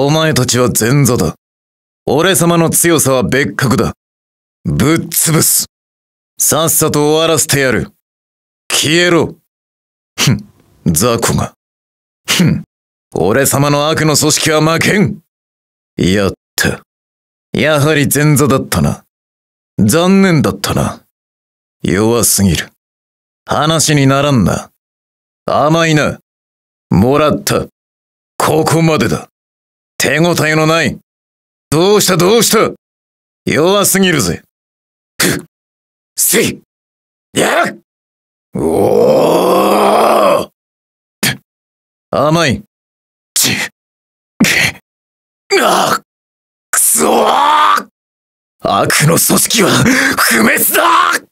お前たちは前座だ。俺様の強さは別格だ。ぶっ潰す。さっさと終わらせてやる。消えろ。ふん、雑魚が。ふん、俺様の悪の組織は負けん。やった。やはり前座だったな。残念だったな。弱すぎる。話にならんな。甘いな。もらった。ここまでだ。手応えのない。どうしたどうした弱すぎるぜ。くっ、せい、やっおお甘い。ち、く、あ、くそー悪の組織は不滅だ